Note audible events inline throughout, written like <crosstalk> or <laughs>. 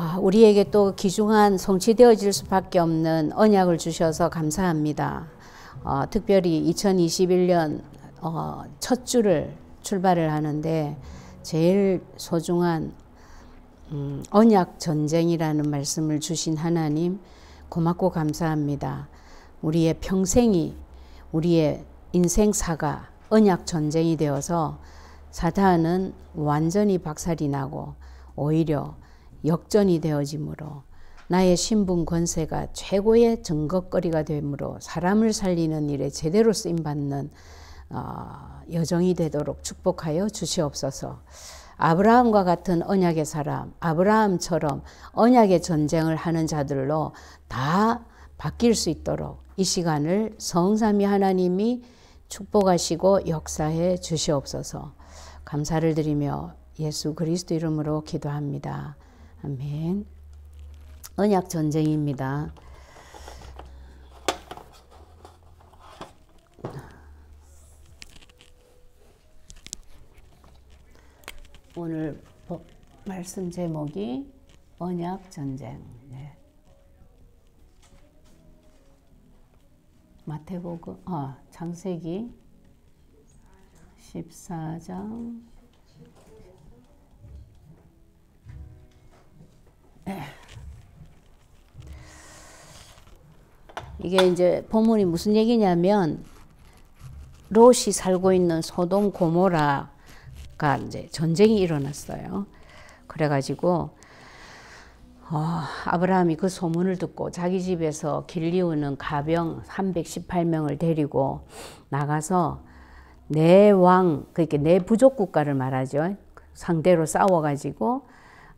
아, 우리에게 또 귀중한 성취되어질 수밖에 없는 언약을 주셔서 감사합니다. 어, 특별히 2021년 어, 첫 주를 출발을 하는데 제일 소중한 음, 언약 전쟁이라는 말씀을 주신 하나님 고맙고 감사합니다. 우리의 평생이 우리의 인생사가 언약 전쟁이 되어서 사탄은 완전히 박살이 나고 오히려 역전이 되어지므로 나의 신분 권세가 최고의 증거거리가 되므로 사람을 살리는 일에 제대로 쓰임 받는 어, 여정이 되도록 축복하여 주시옵소서. 아브라함과 같은 언약의 사람, 아브라함처럼 언약의 전쟁을 하는 자들로 다 바뀔 수 있도록 이 시간을 성삼위 하나님이 축복하시고 역사해 주시옵소서. 감사를 드리며 예수 그리스도 이름으로 기도합니다. 아멘. 언약 전쟁입니다. 오늘 말씀 제목이 언약 전쟁. 네. 마태복음 아, 장세기 14장 예. 이게 이제 본문이 무슨 얘기냐면 롯이 살고 있는 소돔 고모라가 이제 전쟁이 일어났어요. 그래가지고 어, 아브라함이 그 소문을 듣고 자기 집에서 길리우는 가병 318명을 데리고 나가서 내 왕, 그러니내 부족 국가를 말하죠. 상대로 싸워가지고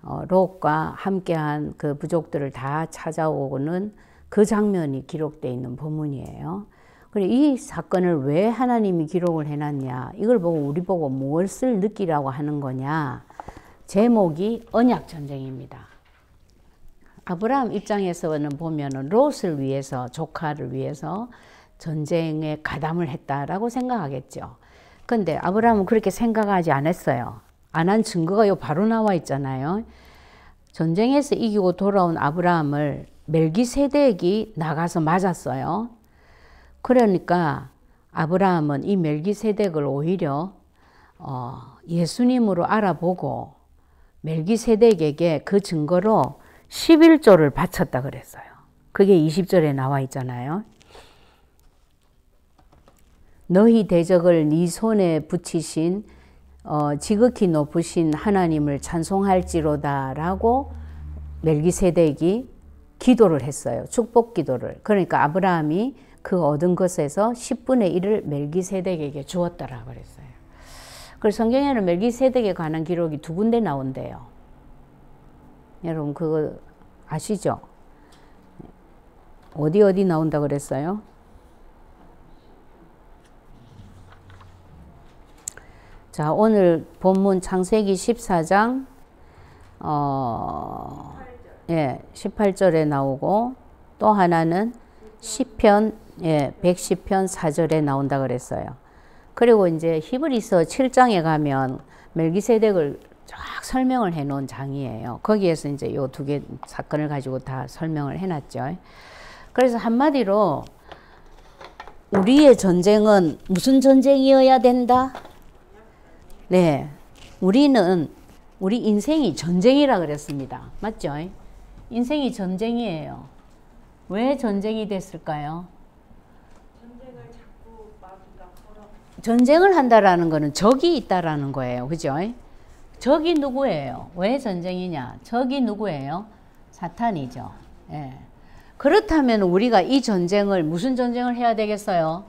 어, 롯과 함께한 그 부족들을 다 찾아오고는 그 장면이 기록되어 있는 본문이에요. 그리고 이 사건을 왜 하나님이 기록을 해놨냐? 이걸 보고 우리 보고 무엇을 느끼라고 하는 거냐? 제목이 언약 전쟁입니다. 아브라함 입장에서는 보면 롯을 위해서 조카를 위해서 전쟁에 가담을 했다라고 생각하겠죠. 근데 아브라함은 그렇게 생각하지 않았어요. 안한 증거가 요 바로 나와 있잖아요. 전쟁에서 이기고 돌아온 아브라함을 멜기세덱이 나가서 맞았어요. 그러니까 아브라함은 이 멜기세덱을 오히려 어, 예수님으로 알아보고 멜기세덱에게 그 증거로 11조를 바쳤다 그랬어요. 그게 20절에 나와 있잖아요. 너희 대적을 네 손에 붙이신 어, 지극히 높으신 하나님을 찬송할지로다라고 멜기세덱이 기도를 했어요. 축복 기도를. 그러니까 아브라함이 그 얻은 것에서 10분의 1을 멜기세덱에게 주었다라 그랬어요. 그리고 성경에는 멜기세덱에 관한 기록이 두 군데 나온대요. 여러분 그거 아시죠? 어디 어디 나온다 그랬어요? 자, 오늘 본문 창세기 14장 어 18절. 예, 18절에 나오고 또 하나는 시편 예, 110편 4절에 나온다 그랬어요. 그리고 이제 히브리서 7장에 가면 멜기세덱을 쫙 설명을 해 놓은 장이에요. 거기에서 이제 요 두 개 사건을 가지고 다 설명을 해 놨죠. 그래서 한마디로 우리의 전쟁은 무슨 전쟁이어야 된다? 네. 우리는 우리 인생이 전쟁이라 그랬습니다. 맞죠? 인생이 전쟁이에요. 왜 전쟁이 됐을까요? 전쟁을 한다라는 것은 적이 있다라는 거예요. 그죠? 적이 누구예요? 왜 전쟁이냐? 적이 누구예요? 사탄이죠. 예. 그렇다면 우리가 이 전쟁을 무슨 전쟁을 해야 되겠어요?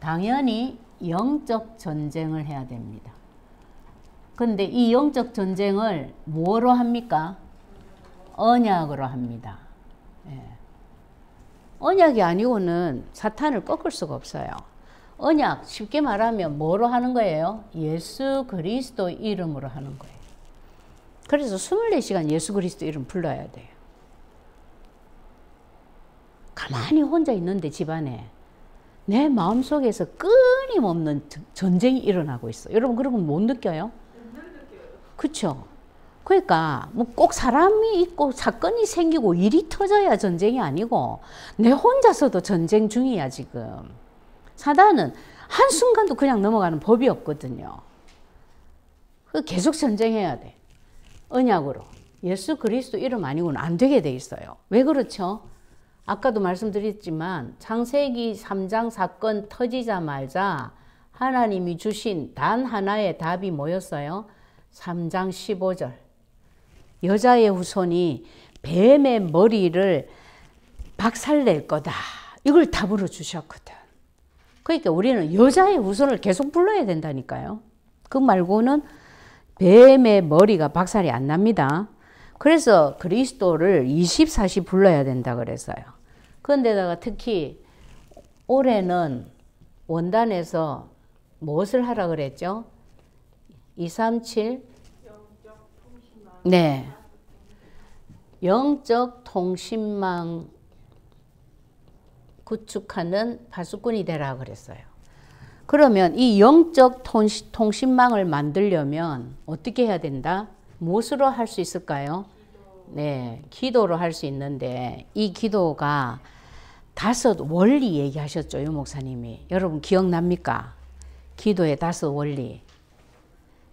당연히 영적 전쟁을 해야 됩니다. 근데 이 영적 전쟁을 뭐로 합니까? 언약으로 합니다. 예. 언약이 아니고는 사탄을 꺾을 수가 없어요. 언약 쉽게 말하면 뭐로 하는 거예요? 예수 그리스도 이름으로 하는 거예요. 그래서 24시간 예수 그리스도 이름 불러야 돼요. 가만히 혼자 있는데 집안에 내 마음속에서 끊임없는 전쟁이 일어나고 있어. 여러분 그런 건못 느껴요? 그렇죠? 그러니까 뭐 꼭 사람이 있고 사건이 생기고 일이 터져야 전쟁이 아니고 내 혼자서도 전쟁 중이야 지금. 사단은 한순간도 그냥 넘어가는 법이 없거든요. 그 계속 전쟁해야 돼. 언약으로. 예수 그리스도 이름 아니고는 안 되게 돼 있어요. 왜 그렇죠? 아까도 말씀드렸지만 창세기 3장 사건 터지자마자 하나님이 주신 단 하나의 답이 뭐였어요? 3장 15절. 여자의 후손이 뱀의 머리를 박살낼 거다. 이걸 답으로 주셨거든. 그러니까 우리는 여자의 후손을 계속 불러야 된다니까요. 그 말고는 뱀의 머리가 박살이 안 납니다. 그래서 그리스도를 24시 불러야 된다 그랬어요. 그런데다가 특히 올해는 원단에서 무엇을 하라 그랬죠? 237. 네. 영적 통신망 구축하는 파수꾼이 되라 그랬어요. 그러면 이 영적 통신망을 만들려면 어떻게 해야 된다? 무엇으로 할 수 있을까요? 네, 기도로 할 수 있는데 이 기도가 다섯 원리 얘기하셨죠, 유 목사님이. 여러분 기억납니까? 기도의 다섯 원리.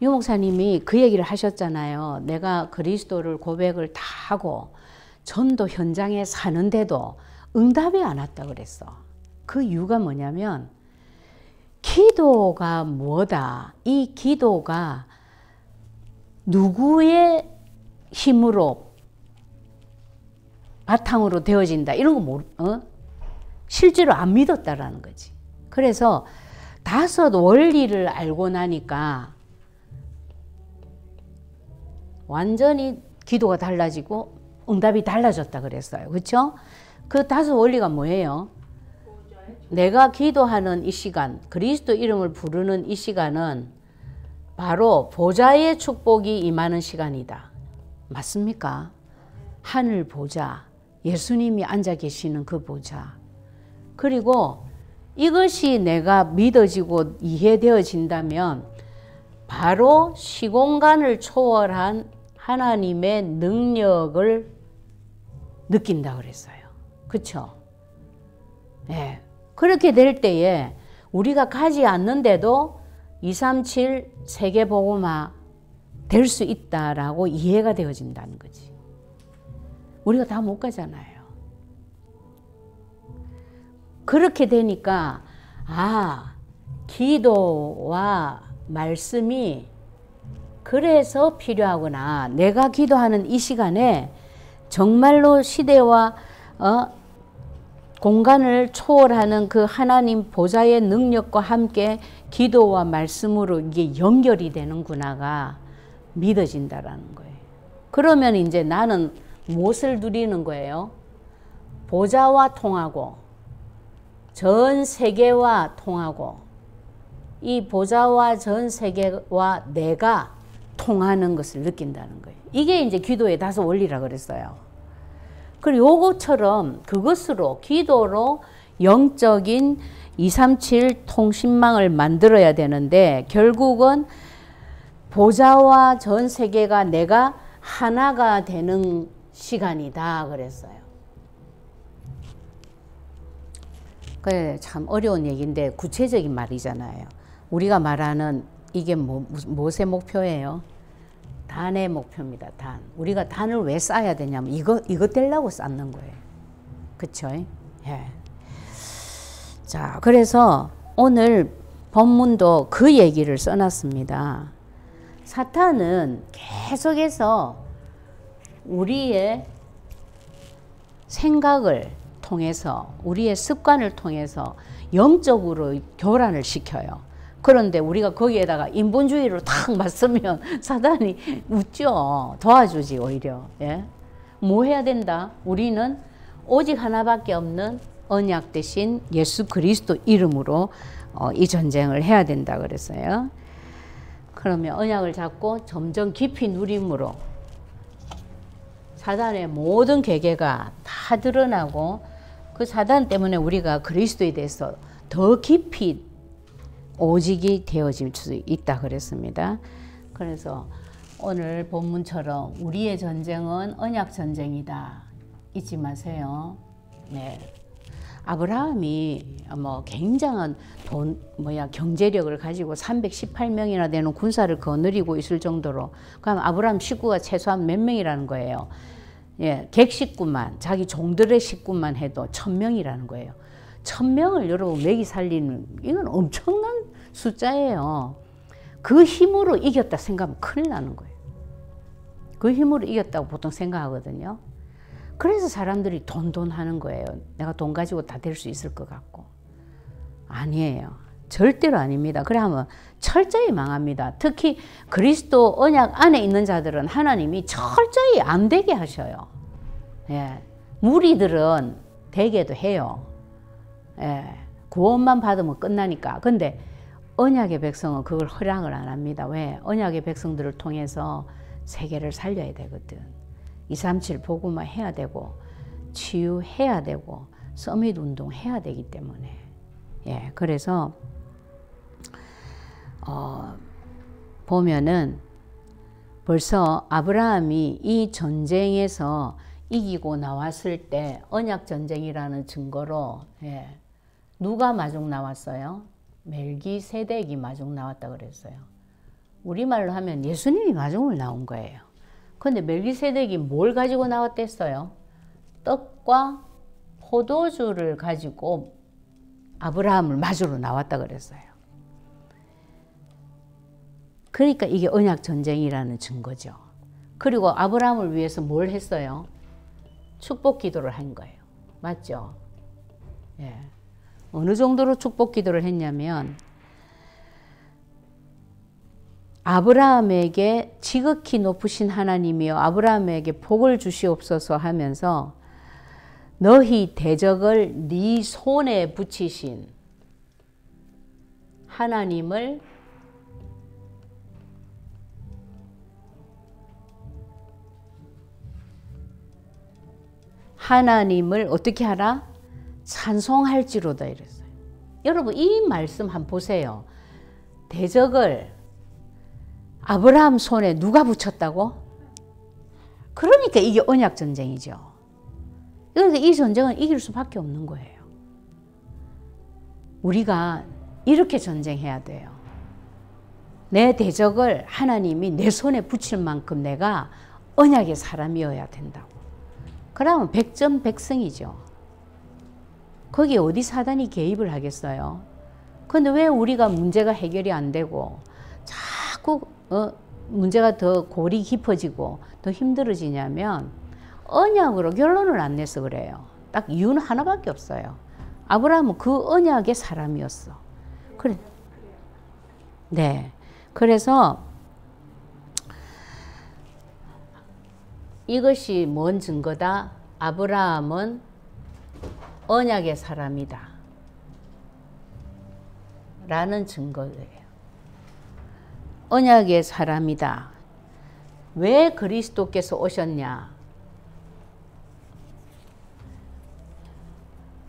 유 목사님이 그 얘기를 하셨잖아요. 내가 그리스도를 고백을 다 하고 전도 현장에 사는데도 응답이 안 왔다 그랬어. 그 이유가 뭐냐면 기도가 뭐다. 이 기도가 누구의 힘으로 바탕으로 되어진다. 이런 거 모르, 어? 실제로 안 믿었다라는 거지. 그래서 다섯 원리를 알고 나니까 완전히 기도가 달라지고 응답이 달라졌다 그랬어요. 그렇죠? 그 다섯 원리가 뭐예요? 내가 기도하는 이 시간, 그리스도 이름을 부르는 이 시간은 바로 보좌의 축복이 임하는 시간이다. 맞습니까? 하늘 보좌, 예수님이 앉아 계시는 그 보좌. 그리고 이것이 내가 믿어지고 이해되어진다면 바로 시공간을 초월한 하나님의 능력을 느낀다 그랬어요. 그쵸? 예. 그렇게 될 때에 우리가 가지 않는데도 237 세계보고마 될수 있다라고 이해가 되어진다는 거지. 우리가 다 못 가잖아요. 그렇게 되니까, 아, 기도와 말씀이 그래서 필요하구나. 내가 기도하는 이 시간에 정말로 시대와 어, 공간을 초월하는 그 하나님 보좌의 능력과 함께 기도와 말씀으로 이게 연결이 되는구나가 믿어진다라는 거예요. 그러면 이제 나는 무엇을 누리는 거예요? 보좌와 통하고 전 세계와 통하고 이 보좌와 전 세계와 내가 통하는 것을 느낀다는 거예요. 이게 이제 기도의 다섯 원리라 그랬어요. 그리고 요것처럼 그것으로 기도로 영적인 237 통신망을 만들어야 되는데 결국은 보좌와 전 세계가 내가 하나가 되는 시간이다 그랬어요. 그참 어려운 얘기인데 구체적인 말이잖아요. 우리가 말하는 이게 뭐, 무엇의 목표예요? 단의 목표입니다. 단. 우리가 단을 왜 쌓아야 되냐면 이거 이거 되려고 쌓는 거예요. 그렇죠? 예. 자, 그래서 오늘 본문도 그 얘기를 써놨습니다. 사탄은 계속해서 우리의 생각을 통해서 우리의 습관을 통해서 영적으로 교란을 시켜요. 그런데 우리가 거기에다가 인본주의로 탁 맞서면 <laughs> 사단이 웃죠. 도와주지 오히려. 예? 뭐 해야 된다? 우리는 오직 하나밖에 없는 언약 대신 예수 그리스도 이름으로 어, 이 전쟁을 해야 된다 그랬어요. 그러면 언약을 잡고 점점 깊이 누림으로 사단의 모든 계계가 다 드러나고 그 사단 때문에 우리가 그리스도에 대해서 더 깊이 오직이 되어질 수 있다 그랬습니다. 그래서 오늘 본문처럼 우리의 전쟁은 언약 전쟁이다. 잊지 마세요. 네. 아브라함이 뭐 굉장한 돈 뭐야 경제력을 가지고 318명이나 되는 군사를 거느리고 있을 정도로 그럼 아브라함 식구가 최소한 몇 명이라는 거예요. 예, 객식구만 자기 종들의 식구만 해도 천 명이라는 거예요. 천 명을 여러분 먹이 살리는 이건 엄청난 숫자예요. 그 힘으로 이겼다 생각하면 큰일 나는 거예요. 그 힘으로 이겼다고 보통 생각하거든요. 그래서 사람들이 돈돈 하는 거예요. 내가 돈 가지고 다 될 수 있을 것 같고. 아니에요. 절대로 아닙니다. 그러면 철저히 망합니다. 특히 그리스도 언약 안에 있는 자들은 하나님이 철저히 안 되게 하셔요. 예. 무리들은 되게도 해요. 예. 구원만 받으면 끝나니까. 근데 언약의 백성은 그걸 허락을 안 합니다. 왜? 언약의 백성들을 통해서 세계를 살려야 되거든. 237 복음화 해야 되고 치유해야 되고 서밋 운동 해야 되기 때문에 예 그래서 어, 보면은 벌써 아브라함이 이 전쟁에서 이기고 나왔을 때 언약 전쟁이라는 증거로 예, 누가 마중 나왔어요? 멜기세덱이 마중 나왔다 그랬어요. 우리말로 하면 예수님이 마중을 나온 거예요. 근데 멜기세덱이 뭘 가지고 나왔댔어요? 떡과 포도주를 가지고 아브라함을 마주로 나왔다 그랬어요. 그러니까 이게 언약 전쟁이라는 증거죠. 그리고 아브라함을 위해서 뭘 했어요? 축복 기도를 한 거예요. 맞죠? 예. 어느 정도로 축복 기도를 했냐면 아브라함에게 지극히 높으신 하나님이여 아브라함에게 복을 주시옵소서 하면서 너희 대적을 네 손에 붙이신 하나님을 하나님을 어떻게 하라? 찬송할지로다 이랬어요. 여러분 이 말씀 한 보세요. 대적을 아브라함 손에 누가 붙였다고? 그러니까 이게 언약 전쟁이죠. 그래서 이 전쟁은 이길 수밖에 없는 거예요. 우리가 이렇게 전쟁해야 돼요. 내 대적을 하나님이 내 손에 붙일 만큼 내가 언약의 사람이어야 된다고. 그러면 백전백승이죠. 거기에 어디 사단이 개입을 하겠어요? 근데 왜 우리가 문제가 해결이 안 되고 자꾸 어, 문제가 더 골이 깊어지고 더 힘들어지냐면 언약으로 결론을 안 내서 그래요. 딱 이유는 하나밖에 없어요. 아브라함은 그 언약의 사람이었어. 그래. 네. 그래서 이것이 뭔 증거다? 아브라함은 언약의 사람이다. 라는 증거예요. 언약의 사람이다. 왜 그리스도께서 오셨냐?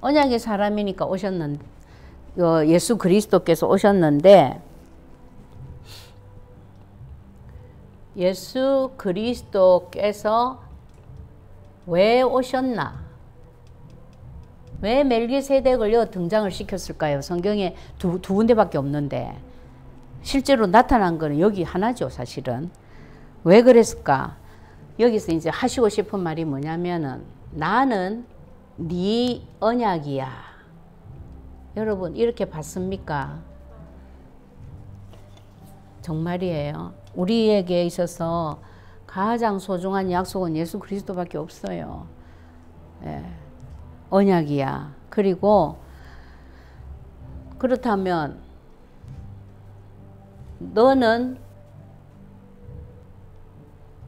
언약의 사람이니까 오셨는 어, 예수 그리스도께서 오셨는데 예수 그리스도께서 왜 오셨나? 왜멜기세덱을 등장을 시켰을까요? 성경에 두, 두 군데밖에 없는데 실제로 나타난 거는 여기 하나죠 사실은 왜 그랬을까? 여기서 이제 하시고 싶은 말이 뭐냐면은 나는 네 언약이야. 여러분 이렇게 봤습니까? 정말이에요. 우리에게 있어서 가장 소중한 약속은 예수 그리스도밖에 없어요. 예. 언약이야. 그리고 그렇다면 너는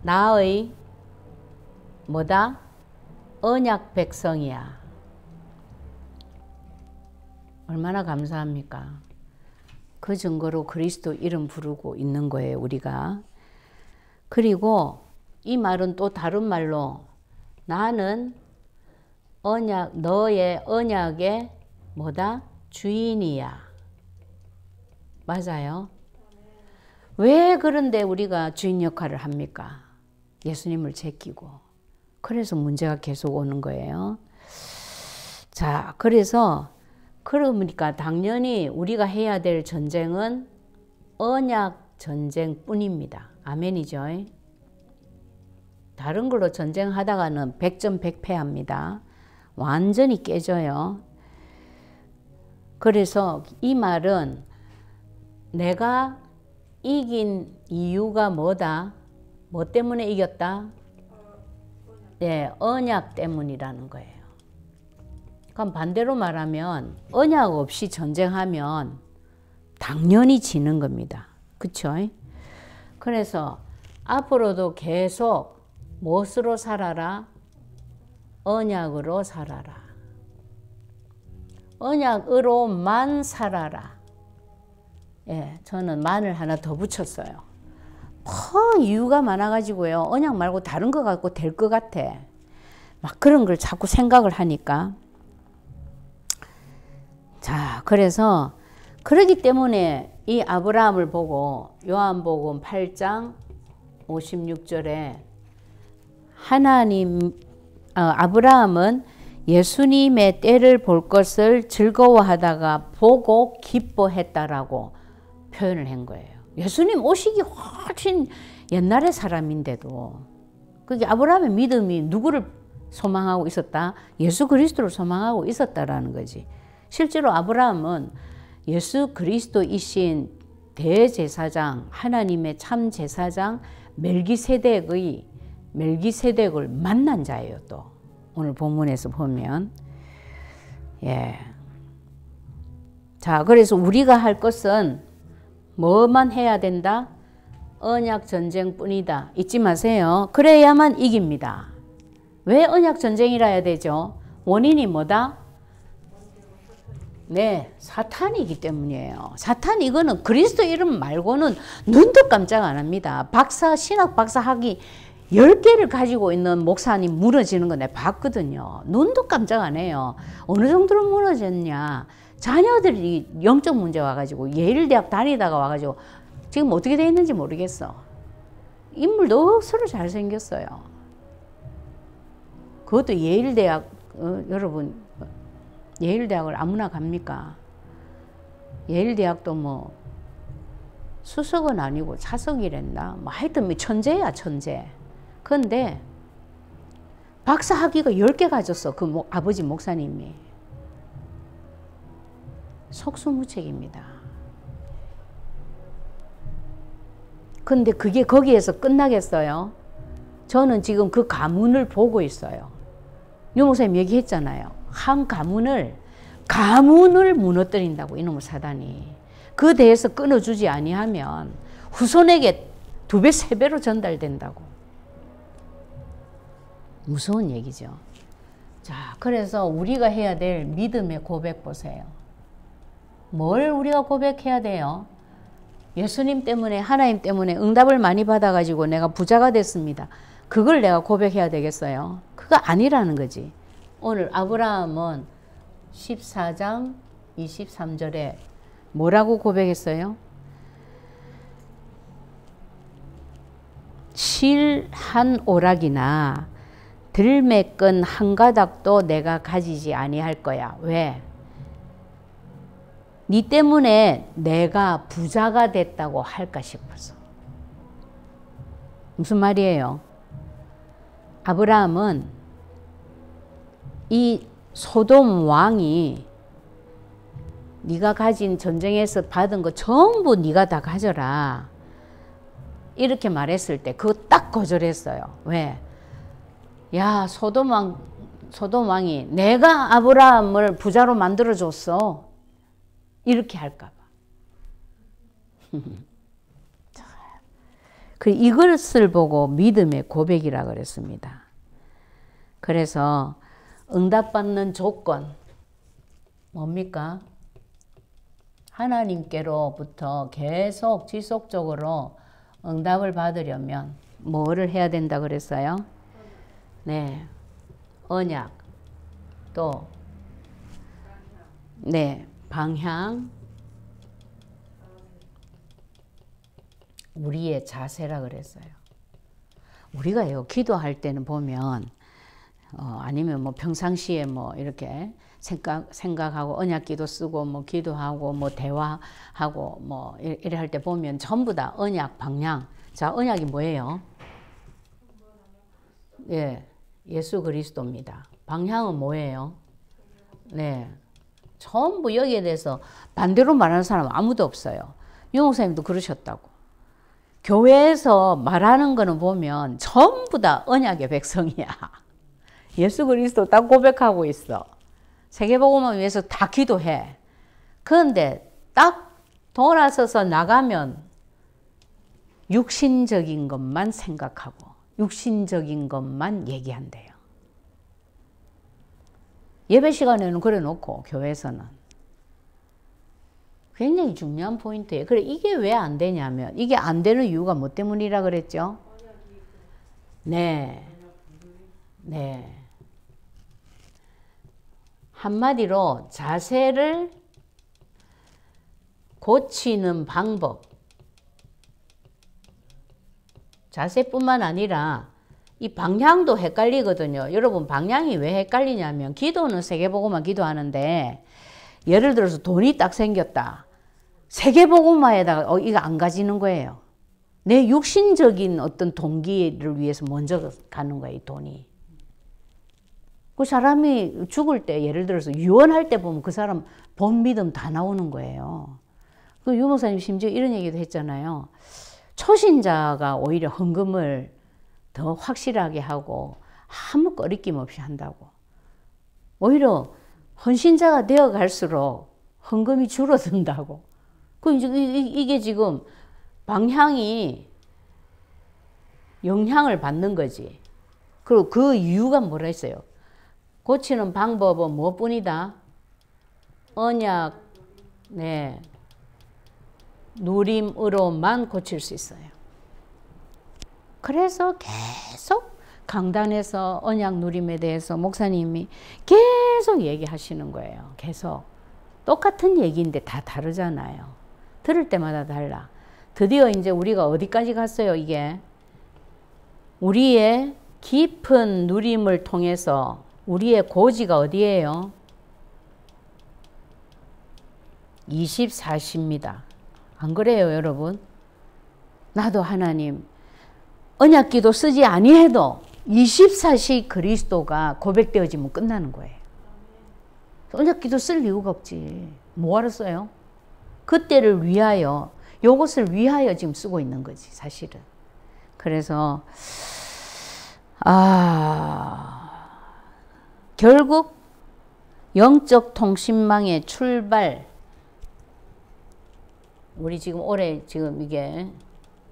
나의 뭐다? 언약 백성이야. 얼마나 감사합니까? 그 증거로 그리스도 이름 부르고 있는 거예요, 우리가. 그리고 이 말은 또 다른 말로 나는 언약 너의 언약의 뭐다? 주인이야. 맞아요. 왜 그런데 우리가 주인 역할을 합니까? 예수님을 제끼고. 그래서 문제가 계속 오는 거예요. 자, 그래서 그러니까 당연히 우리가 해야 될 전쟁은 언약 전쟁뿐입니다. 아멘이죠. 다른 걸로 전쟁하다가는 100점 100패합니다. 완전히 깨져요. 그래서 이 말은 내가 이긴 이유가 뭐다? 뭐 때문에 이겼다? 네, 언약 때문이라는 거예요. 그럼 반대로 말하면 언약 없이 전쟁하면 당연히 지는 겁니다. 그쵸? 그래서 앞으로도 계속 무엇으로 살아라? 언약으로 살아라. 언약으로만 살아라. 예, 저는 만을 하나 더 붙였어요. 펑 이유가 많아가지고요. 언약 말고 다른 거 갖고 될 것 같아. 막 그런 걸 자꾸 생각을 하니까. 자, 그래서 그러기 때문에 이 아브라함을 보고 요한복음 8장 56절에 하나님 어, 아브라함은 예수님의 때를 볼 것을 즐거워하다가 보고 기뻐했다라고 표현을 한 거예요. 예수님 오시기 훨씬 옛날의 사람인데도 그게 아브라함의 믿음이 누구를 소망하고 있었다? 예수 그리스도를 소망하고 있었다라는 거지. 실제로 아브라함은 예수 그리스도이신 대제사장, 하나님의 참 제사장 멜기세덱의 멜기세덱을 만난 자예요 또 오늘 본문에서 보면 예. 자 그래서 우리가 할 것은 뭐만 해야 된다? 언약 전쟁뿐이다. 잊지 마세요. 그래야만 이깁니다. 왜 언약 전쟁이라 해야 되죠? 원인이 뭐다? 네, 사탄이기 때문이에요. 사탄 이거는 그리스도 이름 말고는 눈도 깜짝 안 합니다. 박사 신학 박사 학위 10개를 가지고 있는 목사님 무너지는 거 내가 봤거든요. 눈도 깜짝 안 해요. 어느 정도로 무너졌냐. 자녀들이 영적 문제 와가지고 예일대학 다니다가 와가지고 지금 어떻게 돼 있는지 모르겠어. 인물도 억수로 잘생겼어요. 그것도 예일대학, 어, 여러분, 예일대학을 아무나 갑니까? 예일대학도 뭐 수석은 아니고 차석이랬나? 뭐 하여튼 뭐 천재야, 천재. 근데 박사 학위가 10개 가졌어. 그 목, 아버지 목사님이. 속수무책입니다. 근데 그게 거기에서 끝나겠어요? 저는 지금 그 가문을 보고 있어요. 유목사님 얘기했잖아요. 한 가문을 가문을 무너뜨린다고 이놈의 사단이. 그 대해서 끊어주지 아니하면 후손에게 두 배, 세 배로 전달된다고. 무서운 얘기죠. 자, 그래서 우리가 해야 될 믿음의 고백 보세요. 뭘 우리가 고백해야 돼요? 예수님 때문에 하나님 때문에 응답을 많이 받아가지고 내가 부자가 됐습니다. 그걸 내가 고백해야 되겠어요. 그거 아니라는 거지. 오늘 아브라함은 14장 23절에 뭐라고 고백했어요? 실한 오락이나 들매끈 한 가닥도 내가 가지지 아니할 거야. 왜? 네 때문에 내가 부자가 됐다고 할까 싶어서. 무슨 말이에요? 아브라함은 이 소돔 왕이 네가 가진 전쟁에서 받은 거 전부 네가 다 가져라. 이렇게 말했을 때 그거 딱 거절했어요. 왜? 야 소돔 왕 소돔 왕이 내가 아브라함을 부자로 만들어 줬어 이렇게 할까 봐. <laughs> 그 이것을 보고 믿음의 고백이라 그랬습니다. 그래서 응답받는 조건 뭡니까? 하나님께로부터 계속 지속적으로 응답을 받으려면 뭐를 해야 된다 그랬어요? 네. 언약. 또 네. 방향. 우리의 자세라 그랬어요. 우리가요. 기도할 때는 보면 어, 아니면 뭐 평상시에 뭐 이렇게 생각 생각하고 언약기도 쓰고 뭐 기도하고 뭐 대화하고 뭐 이래 할 때 보면 전부 다 언약 방향. 자, 언약이 뭐예요? 예. 예수 그리스도입니다. 방향은 뭐예요? 네. 전부 여기에 대해서 반대로 말하는 사람 아무도 없어요. 용호사님도 그러셨다고. 교회에서 말하는 거는 보면 전부 다 언약의 백성이야. <laughs> 예수 그리스도 딱 고백하고 있어. 세계복음을 위해서 다 기도해. 그런데 딱 돌아서서 나가면 육신적인 것만 생각하고 육신적인 것만 얘기한대요. 예배 시간에는 그래 놓고 교회에서는 굉장히 중요한 포인트예요. 그래 이게 왜 안 되냐면 이게 안 되는 이유가 뭐 때문이라 그랬죠? 네. 네. 한마디로 자세를 고치는 방법 자세뿐만 아니라 이 방향도 헷갈리거든요. 여러분 방향이 왜 헷갈리냐면 기도는 세계보고만 기도하는데 예를 들어서 돈이 딱 생겼다. 세계보고마에다가 어, 이거 안 가지는 거예요. 내 육신적인 어떤 동기를 위해서 먼저 가는 거예요, 돈이. 그 사람이 죽을 때, 예를 들어서 유언할 때 보면 그 사람 본 믿음 다 나오는 거예요. 그 유목사님 심지어 이런 얘기도 했잖아요. 초신자가 오히려 헌금을 더 확실하게 하고 아무 꺼리낌 없이 한다고. 오히려 헌신자가 되어 갈수록 헌금이 줄어든다고. 그 이제 이게 지금 방향이 영향을 받는 거지. 그리고 그 이유가 뭐라 했어요? 고치는 방법은 무엇뿐이다? 언약, 네, 누림으로만 고칠 수 있어요. 그래서 계속 강단에서 언약 누림에 대해서 목사님이 계속 얘기하시는 거예요. 계속. 똑같은 얘기인데 다 다르잖아요. 들을 때마다 달라. 드디어 이제 우리가 어디까지 갔어요, 이게? 우리의 깊은 누림을 통해서 우리의 고지가 어디예요? 24시입니다. 안 그래요, 여러분? 나도 하나님 언약기도 쓰지 아니해도 24시 그리스도가 고백되어지면 끝나는 거예요. 언약기도 쓸 이유가 없지. 뭐하러 써요? 그때를 위하여 요것을 위하여 지금 쓰고 있는 거지 사실은. 그래서 아 결국 영적 통신망의 출발 우리 지금 올해 지금 이게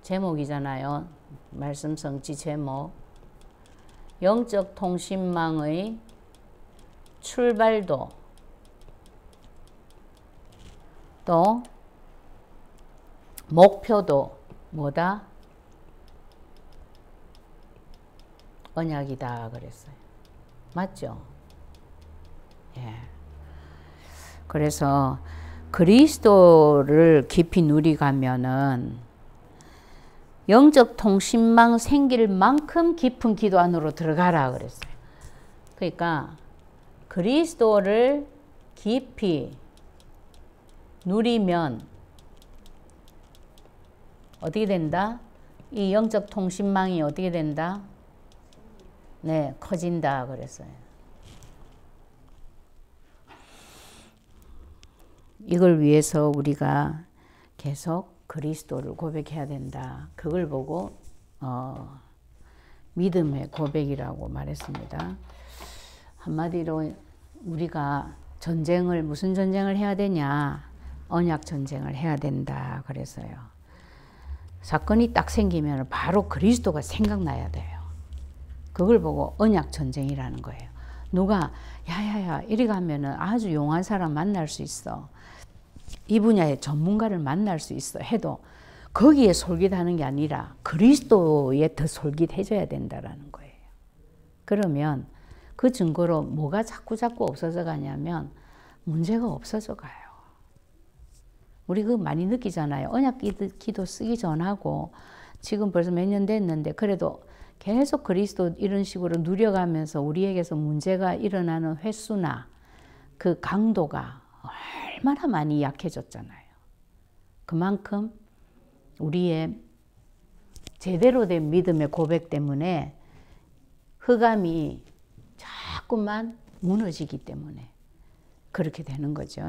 제목이잖아요. 말씀 성취 제목. 영적 통신망의 출발도 또 목표도 뭐다? 언약이다 그랬어요. 맞죠? 예. 그래서 그리스도를 깊이 누리가면은 영적 통신망 생길 만큼 깊은 기도 안으로 들어가라 그랬어요. 그러니까 그리스도를 깊이 누리면 어떻게 된다? 이 영적 통신망이 어떻게 된다? 네, 커진다 그랬어요. 이걸 위해서 우리가 계속 그리스도를 고백해야 된다. 그걸 보고 어, 믿음의 고백이라고 말했습니다. 한마디로 우리가 전쟁을 무슨 전쟁을 해야 되냐? 언약 전쟁을 해야 된다. 그래서요. 사건이 딱 생기면 바로 그리스도가 생각나야 돼요. 그걸 보고 언약 전쟁이라는 거예요. 누가 야야야 이리 가면은 아주 용한 사람 만날 수 있어. 이 분야의 전문가를 만날 수 있어 해도 거기에 솔깃하는 게 아니라 그리스도에 더 솔깃해져야 된다라는 거예요. 그러면 그 증거로 뭐가 자꾸 자꾸 없어져 가냐면 문제가 없어져 가요. 우리 그 많이 느끼잖아요. 언약 기도 쓰기 전하고 지금 벌써 몇 년 됐는데 그래도 계속 그리스도 이런 식으로 누려가면서 우리에게서 문제가 일어나는 횟수나 그 강도가 얼마나 많이 약해졌잖아요. 그만큼 우리의 제대로 된 믿음의 고백 때문에 흑암이 자꾸만 무너지기 때문에 그렇게 되는 거죠.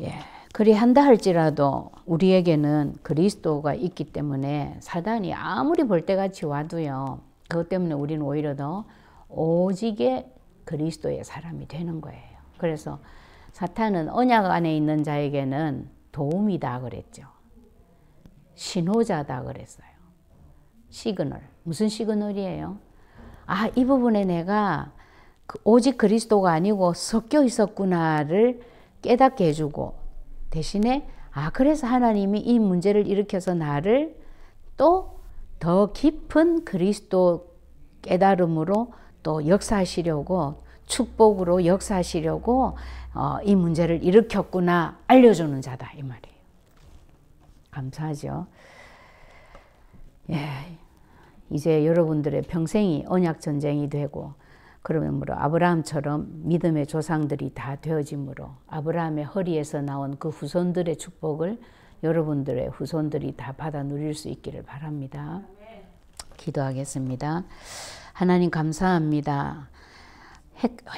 예. 그리한다 할지라도 우리에게는 그리스도가 있기 때문에 사단이 아무리 볼 때같이 와도요. 그것 때문에 우리는 오히려 더 오직의 그리스도의 사람이 되는 거예요. 그래서 사탄은 언약 안에 있는 자에게는 도움이다 그랬죠. 신호자다 그랬어요. 시그널. 무슨 시그널이에요? 아, 이 부분에 내가 그 오직 그리스도가 아니고 섞여 있었구나를 깨닫게 해주고 대신에 아 그래서 하나님이 이 문제를 일으켜서 나를 또 더 깊은 그리스도 깨달음으로 또 역사하시려고 축복으로 역사하시려고 어, 이 문제를 일으켰구나 알려주는 자다 이 말이에요. 감사하죠. 예, 이제 여러분들의 평생이 언약 전쟁이 되고 그러므로 아브라함처럼 믿음의 조상들이 다되어지므로 아브라함의 허리에서 나온 그 후손들의 축복을 여러분들의 후손들이 다 받아 누릴 수 있기를 바랍니다. 기도하겠습니다. 하나님 감사합니다.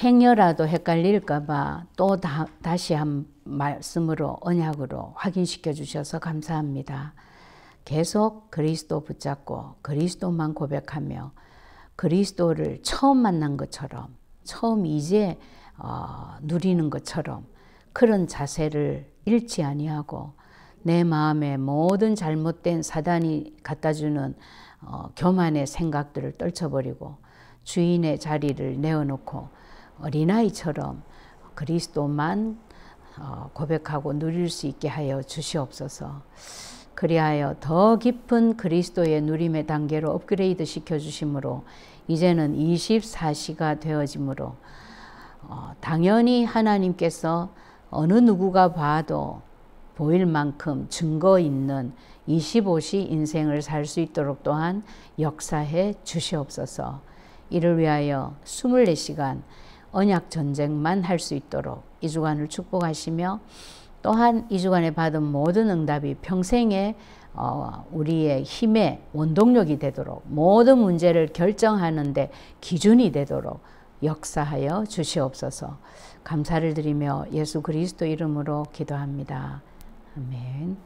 행여라도 헷갈릴까봐 또 다, 다시 한 말씀으로 언약으로 확인시켜 주셔서 감사합니다. 계속 그리스도 붙잡고 그리스도만 고백하며 그리스도를 처음 만난 것처럼 처음 이제 어, 누리는 것처럼 그런 자세를 잃지 아니하고 내 마음에 모든 잘못된 사단이 갖다주는 어, 교만의 생각들을 떨쳐버리고 주인의 자리를 내어놓고 어린아이처럼 그리스도만 어, 고백하고 누릴 수 있게 하여 주시옵소서. 그리하여 더 깊은 그리스도의 누림의 단계로 업그레이드 시켜 주심으로 이제는 24시가 되어지므로 어, 당연히 하나님께서 어느 누구가 봐도 보일 만큼 증거 있는 25시 인생을 살 수 있도록 또한 역사해 주시옵소서. 이를 위하여 24시간 언약 전쟁만 할 수 있도록 이 주간을 축복하시며 또한 이 주간에 받은 모든 응답이 평생에 어, 우리의 힘의 원동력이 되도록 모든 문제를 결정하는데 기준이 되도록 역사하여 주시옵소서 감사를 드리며 예수 그리스도 이름으로 기도합니다. 아멘.